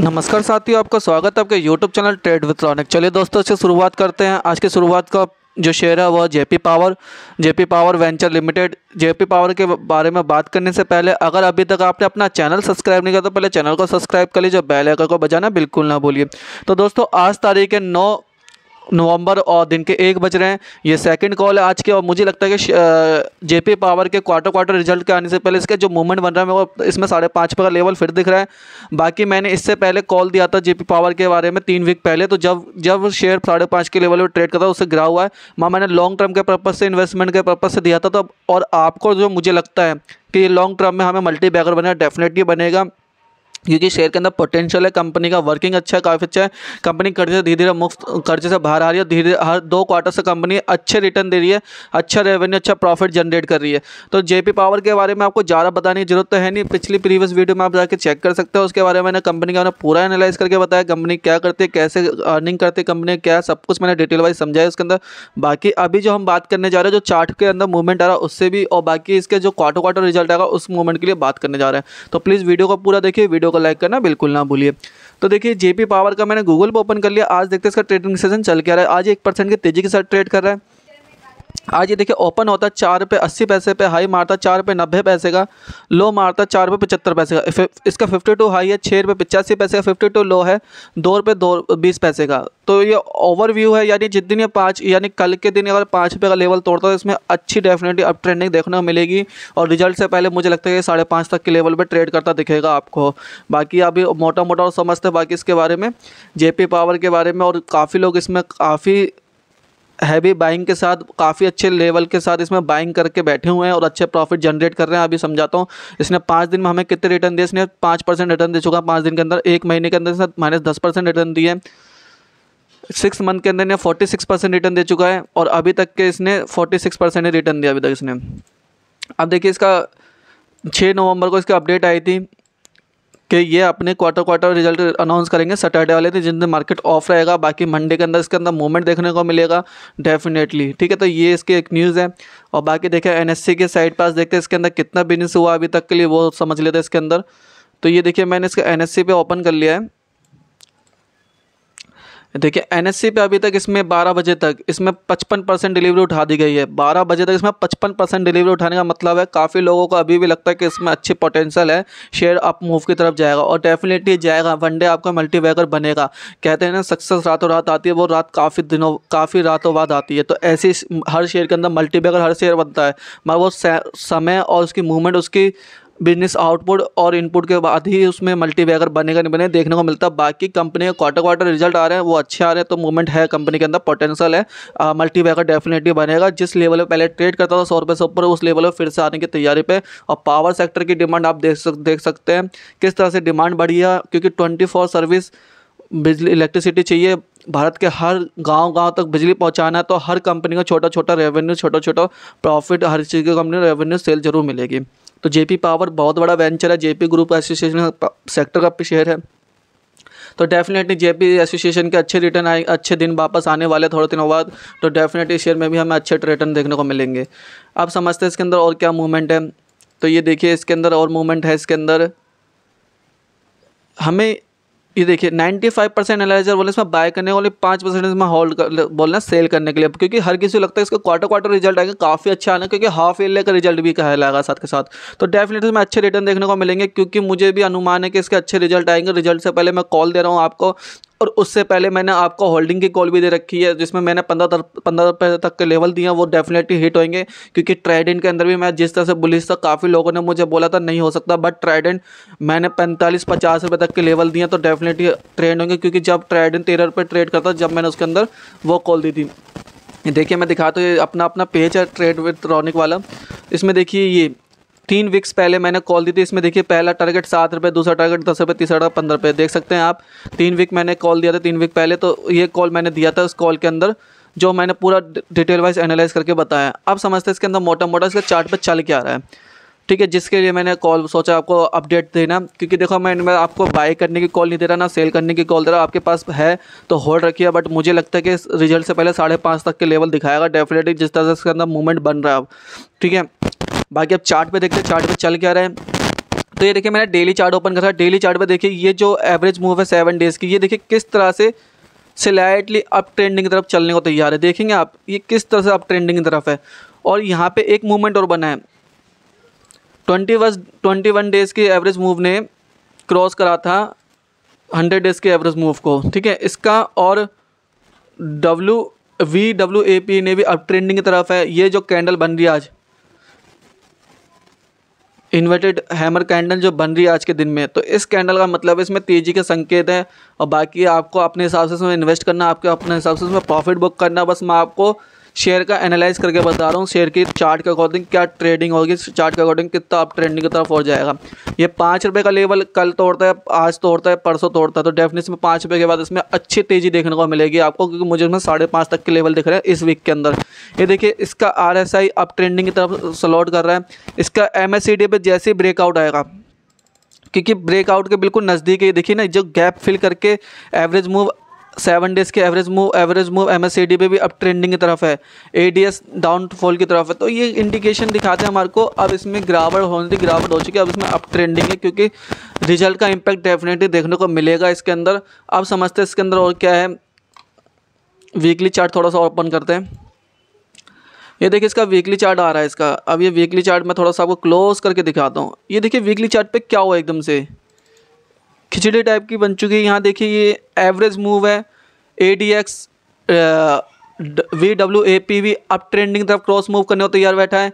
नमस्कार साथियों आपका स्वागत है आपके YouTube channel trade with Ronik चलिए दोस्तों से शुरुआत करते हैं आज की शुरुआत का जो शेयर है वह JP power JP power venture limited JP power के बारे में बात करने से पहले अगर अभी तक आपने अपना चैनल सब्सक्राइब नहीं किया तो पहले चैनल को सब्सक्राइब कर लीजिए बेल आइकन को बजाना बिल्कुल ना भूलिए तो दोस्तों आज तारीख है नौ नवंबर और दिन के एक बज रहे हैं ये सेकंड कॉल है आज के और मुझे लगता है कि जेपी पावर के क्वार्टर क्वार्टर रिजल्ट के आने से पहले इसके जो मूवमेंट बन रहा है वो इसमें साढ़े पाँच का लेवल फिर दिख रहा है बाकी मैंने इससे पहले कॉल दिया था जेपी पावर के बारे में तीन वीक पहले तो जब जब शेयर साढ़े पाँच के लेवल पर ट्रेड करता उससे गिरा हुआ है वहाँ मैंने लॉन्ग टर्म के पर्पज़ से इन्वेस्टमेंट के पर्पज़ से दिया था तो और आपको जो मुझे लगता है कि लॉन्ग टर्म में हमें मल्टी बैगर बनेगा डेफिनेटली बनेगा क्योंकि शेयर के अंदर पोटेंशियल है कंपनी का वर्किंग अच्छा है काफ़ी अच्छा है कंपनी कर्जे से धीरे धीरे मुफ्त कर्जे से बाहर आ रही है धीरे धीरे हर दो क्वार्टर से कंपनी अच्छे रिटर्न दे रही है अच्छा रेवेन्यू अच्छा प्रॉफिट जनरेट कर रही है तो जेपी पावर के बारे में आपको ज़्यादा बताने की जरूरत तो है नहीं पिछली प्रीवियस वीडियो में आप जाकर चेक कर सकते हो उसके बारे में मैंने कंपनी का पूरा एनालाइज करके बताया कंपनी क्या करती है कैसे अर्निंग करती है कंपनी क्या सब कुछ मैंने डिटेल वाइज समझाया उसके अंदर बाकी अभी जो हम बात करने जा रहे हैं जो चार्ट के अंदर मूवमेंट आ रहा है उससे भी और बाकी इसके जो क्वार्टर क्वार्टर रिजल्ट आएगा उस मूवमेंट के लिए बात करने जा रहे हैं तो प्लीज़ वीडियो को पूरा देखिए वीडियो को लाइक करना बिल्कुल ना भूलिए तो देखिए जेपी पावर का मैंने गूगल पर ओपन कर लिया आज देखते हैं इसका ट्रेडिंग सेशन चल क्या रहा है आज एक परसेंट की तेजी के साथ ट्रेड कर रहा है आज ये देखिए ओपन होता चार रुपये अस्सी पैसे पे हाई मारता चार रुपये नब्बे पैसे का लो मारता चार रुपये पचहत्तर पैसे का इसका फिफ्टी टू हाई है छः रुपये पचासी पैसे का फिफ्टी टू लो है दो रुपये दो बीस पैसे का तो ये ओवरव्यू है यानी जिस दिन ये पाँच यानी कल के दिन अगर पाँच रुपये का लेवल तोड़ता है तो इसमें अच्छी डेफिनेटली अप ट्रेंडिंग देखने को मिलेगी और रिजल्ट से पहले मुझे लगता है कि साढ़े पाँच तक के लेवल पर ट्रेड करता दिखेगा आपको बाकी अभी मोटा मोटा और समझते बाकी इसके बारे में जे पावर के बारे में और काफ़ी लोग इसमें काफ़ी हैवी बाइंग के साथ काफ़ी अच्छे लेवल के साथ इसमें बाइंग करके बैठे हुए हैं और अच्छे प्रॉफिट जनरेट कर रहे हैं अभी समझाता हूँ इसने पाँच दिन में हमें कितने रिटर्न दिए इसने पाँच परसेंट रिटर्न दे चुका पाँच दिन के अंदर एक महीने के अंदर माइनस दस परसेंट रिटर्न दिए सिक्स मंथ के अंदर ने फोर्टी सिक्स परसेंट रिटर्न दे चुका है और अभी तक के इसने फोर्टी सिक्स परसेंट रिटर्न दिया अभी तक इसने अब देखिए इसका छः नवंबर को इसकी अपडेट आई थी कि ये अपने क्वार्टर क्वार्टर रिजल्ट अनाउंस करेंगे सैटरडे वाले दिन जिन दिन मार्केट ऑफ रहेगा बाकी मंडे के अंदर इसके अंदर मूवमेंट देखने को मिलेगा डेफिनेटली ठीक है तो ये इसके एक न्यूज़ है और बाकी देखें एन के साइड पास देखते हैं इसके अंदर कितना बिजनेस हुआ अभी तक के लिए वो समझ लेते हैं इसके अंदर तो ये देखिए मैंने इसका एन पे ओपन कर लिया है देखिए एन पे अभी तक इसमें बारह बजे तक इसमें पचपन परसेंट डिलीवरी उठा दी गई है बारह बजे तक इसमें पचपन परसेंट डिलीवरी उठाने का मतलब है काफ़ी लोगों को अभी भी लगता है कि इसमें अच्छी पोटेंशियल है शेयर अप मूव की तरफ जाएगा और डेफिनेटली जाएगा वनडे आपका मल्टी बनेगा कहते हैं ना सक्सेस रातों रात आती है वो रात काफ़ी दिनों काफ़ी रातों बाद आती है तो ऐसी हर शेयर के अंदर मल्टी हर शेयर बनता है मगर वो समय और उसकी मूवमेंट उसकी बिजनेस आउटपुट और इनपुट के बाद ही उसमें मल्टी बैगर बनेगा नहीं बने देखने को मिलता बाकी कंपनी के क्वार्टर क्वार्टर रिजल्ट आ रहे हैं वो अच्छे आ रहे हैं तो मूवमेंट है कंपनी के अंदर पोटेंशियल है मल्टी बैगर डेफिनेटली बनेगा जिस लेवल पर पहले ट्रेड करता था सौ रुपये से ऊपर उस लेवल पर फिर से आने की तैयारी पर और पावर सेक्टर की डिमांड आप देख सक देख सकते हैं किस तरह से डिमांड बढ़ी है क्योंकि ट्वेंटी सर्विस बिजली इलेक्ट्रिसिटी चाहिए भारत के हर गांव गांव तक बिजली पहुंचाना है तो हर कंपनी का छोटा छोटा रेवेन्यू छोटा छोटा प्रॉफिट हर चीज़ की कंपनी रेवेन्यू सेल जरूर मिलेगी तो जेपी पावर बहुत बड़ा वेंचर है जेपी ग्रुप एसोसिएशन सेक्टर का शेयर है तो डेफिनेटली जेपी एसोसिएशन के अच्छे रिटर्न आए अच्छे दिन वापस आने वाले थोड़े दिनों बाद तो डेफिनेटली शेयर में भी हमें अच्छे रिटर्न देखने को मिलेंगे आप समझते हैं इसके अंदर और क्या मूवमेंट है तो ये देखिए इसके अंदर और मूवमेंट है इसके अंदर हमें ये देखिए 95 परसेंट एनालाइजर बोले इसमें बाय करने वाले पाँच परसेंट इसमें होल्ड कर बोलना सेल करने के लिए क्योंकि हर किसी को लगता है इसका क्वार्टर क्वार्टर रिजल्ट आएगा काफ़ी अच्छा आना क्योंकि हाफ ईयर का रिजल्ट भी कहलाएगा साथ के साथ तो डेफिनेटली इसमें अच्छे रिटर्न देखने को मिलेंगे क्योंकि मुझे भी अनुमान है कि इसके अच्छे रिजल्ट आएंगे रिजल्ट से पहले मैं कॉल दे रहा हूँ आपको और उससे पहले मैंने आपको होल्डिंग की कॉल भी दे रखी है जिसमें मैंने पंद्रह पंद्रह रुपये तक के लेवल दिए वो डेफिनेटली हिट होंगे क्योंकि ट्राइडेंट के अंदर भी मैं जिस तरह से बुलिस था काफ़ी लोगों ने मुझे बोला था नहीं हो सकता बट ट्राइडेंट मैंने पैंतालीस पचास रुपये तक के लेवल दिए तो डेफिनेटली ट्रेंड होंगे क्योंकि जब ट्राइडेंट तेरह रुपये ट्रेड करता जब मैंने उसके अंदर वो कॉल दी थी देखिए मैं दिखाता हूँ ये अपना अपना पेज है ट्रेड विथ रॉनिक वाला इसमें देखिए ये तीन वीक्स पहले मैंने कॉल दी थी इसमें देखिए पहला टारगेट सात रुपये दूसरा टारगेट दस रुपये तीसरा टारगेट पंद्रह रुपये देख सकते हैं आप तीन वीक मैंने कॉल दिया था तीन वीक पहले तो ये कॉल मैंने दिया था उस कॉल के अंदर जो मैंने पूरा डिटेल वाइज एनालाइज करके बताया अब समझते हैं इसके अंदर मोटा मोटा इसका चार्ट पर चल के आ रहा है ठीक है जिसके लिए मैंने कॉल सोचा आपको अपडेट देना क्योंकि देखो मैं इनमें आपको बाय करने की कॉल नहीं दे रहा ना सेल करने की कॉल दे रहा आपके पास है तो होल्ड रखिए बट मुझे लगता है कि रिजल्ट से पहले साढ़े पाँच तक के लेवल दिखाएगा डेफिनेटली जिस तरह से इसके अंदर मूवमेंट बन रहा है अब ठीक है बाकी अब चार्ट पे देखते हैं चार्ट पे चल क्या रहे हैं तो ये देखिए मैंने डेली चार्ट ओपन करा डेली चार्ट पे देखिए ये जो एवरेज मूव है सेवन डेज़ की ये देखिए किस तरह से स्लाइटली अप ट्रेंडिंग की तरफ चलने को तैयार है देखेंगे आप ये किस तरह से अप ट्रेंडिंग की तरफ है और यहाँ पर एक मूवमेंट और बना है twenty versus twenty one days की एवरेज मूव ने क्रॉस करा था हंड्रेड डेज़ के एवरेज मूव को ठीक है इसका और W V W A P ने भी अप ट्रेंडिंग की तरफ है ये जो कैंडल बन रही है आज इन्वर्टेड हैमर कैंडल जो बन रही है आज के दिन में तो इस कैंडल का मतलब इसमें तेज़ी के संकेत हैं और बाकी आपको अपने हिसाब से इसमें इन्वेस्ट करना आपके अपने हिसाब से इसमें प्रॉफिट बुक करना बस मैं आपको शेयर का एनालाइज करके बता रहा हूँ शेयर की चार्ट के अकॉर्डिंग क्या ट्रेडिंग होगी चार्ट के अकॉर्डिंग कितना आप ट्रेंडिंग की तरफ हो जाएगा ये पाँच रुपये का लेवल कल तोड़ता है आज तोड़ता है परसों तोड़ता है तो डेफिनेशन में पाँच रुपये के बाद इसमें अच्छी तेज़ी देखने को मिलेगी आपको क्योंकि मुझे इसमें साढ़े पाँच तक के लेवल दिख रहे हैं इस वीक के अंदर ये देखिए इसका आर अप ट्रेंडिंग की तरफ सलॉट कर रहा है इसका एम एस पर जैसे ही ब्रेकआउट आएगा क्योंकि ब्रेकआउट के बिल्कुल नज़दीक है देखिए ना जो गैप फिल करके एवरेज मूव सेवन डेज़ के average move average move M S पे भी अब ट्रेंडिंग की तरफ है A D S down fall की तरफ है तो ये इंडिकेशन दिखाते हैं हमारे को अब इसमें गिरावट होने थी गिरावट हो चुकी है अब इसमें अप ट्रेंडिंग है क्योंकि रिजल्ट का इम्पैक्ट डेफिनेटली देखने को मिलेगा इसके अंदर अब समझते हैं इसके अंदर और क्या है वीकली चार्ट थोड़ा सा ओपन करते हैं ये देखिए इसका वीकली चार्ट आ रहा है इसका अब ये वीकली चार्ट मैं थोड़ा सा आपको क्लोज करके दिखाता हूँ ये देखिए वीकली चार्ट पे क्या हुआ एकदम से खिचड़ी टाइप की बन चुकी है यहाँ देखिए ये एवरेज मूव है A D X V W A P V up trending तरफ क्रॉस मूव करने को तैयार बैठा है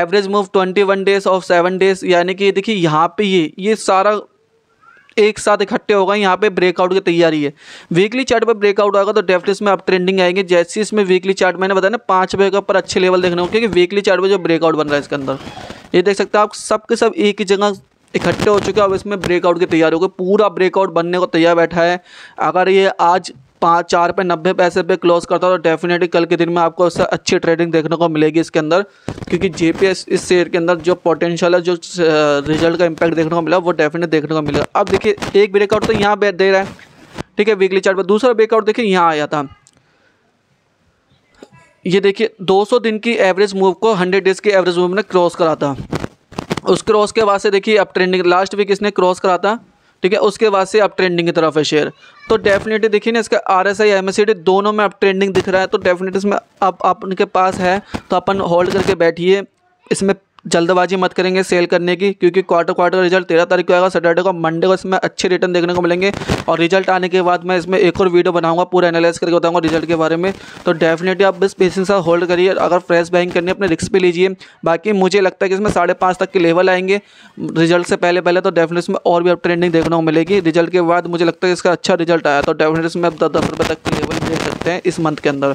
average move twenty one days of seven days यानी कि ये देखिए यहाँ पे ये ये सारा एक साथ इकट्ठे होगा यहाँ पे ब्रेकआउट की तैयारी है वीकली चार्ट पर ब्रेकआउट आएगा तो डेफिनेट इसमें अप ट्रेंडिंग आएंगे जैसे इसमें वीकली चार्ट मैंने बताया ना पाँच बजे के ऊपर अच्छे लेवल देखने को क्योंकि वीकली चार्ट पर जो ब्रेकआउट बन रहा है इसके अंदर ये देख सकते हैं आप सब के सब एक ही जगह इकट्ठे हो चुके हैं अब इसमें ब्रेकआउट की तैयारी हो गई पूरा ब्रेकआउट बनने को तैयार बैठा है अगर ये आज पाँच चार पे नब्बे पैसे पे क्लोज करता है तो डेफिनेटली कल के दिन में आपको उससे अच्छी ट्रेडिंग देखने को मिलेगी इसके अंदर क्योंकि जे इस शेयर के अंदर जो पोटेंशियल है जो रिजल्ट का इम्पैक्ट देखने को मिला वो डेफिनेट देखने को मिलेगा अब देखिए एक ब्रेकआउट तो यहाँ दे रहा है ठीक है वीकली चार्ट पर दूसरा ब्रेकआउट देखिए यहाँ आया था ये देखिए 200 दिन की एवरेज मूव को 100 डेज की एवरेज मूव ने क्रॉस करा था उस क्रॉस के बाद से देखिए अब ट्रेंडिंग लास्ट वीक इसने क्रॉस करा था ठीक है उसके बाद से अब ट्रेंडिंग की तरफ है शेयर तो डेफिनेटली देखिए ना इसका R S I M S D दोनों में अब ट्रेंडिंग दिख रहा है तो डेफिनेटली इसमें अब आप, आपके पास है तो अपन होल्ड करके बैठिए इसमें जल्दबाजी मत करेंगे सेल करने की क्योंकि क्वार्टर क्वार्टर का रिजल्ट तेरह तारीख को आएगा सैटरडे को मंडे को इसमें अच्छे रिटर्न देखने को मिलेंगे और रिजल्ट आने के बाद मैं इसमें एक और वीडियो बनाऊंगा पूरा एनालाइज करके बताऊंगा रिजल्ट के बारे में तो डेफिनेटली आप बस पेशेंस साथ होल्ड करिए अगर फ्रेश बाइंग करनी है अपने रिस्क पर लीजिए बाकी मुझे लगता है कि इसमें साढ़े पाँच तक के लेवल आएंगे रिजल्ट से पहले पहले तो डेफिनेट इसमें और भी अब ट्रेंडिंग देखने को मिलेगी रिजल्ट के बाद मुझे लगता है इसका अच्छा रिजल्ट आया तो डेफिनेट इसमें दस दस रुपये तक के लेवल देख सकते हैं इस मंथ के अंदर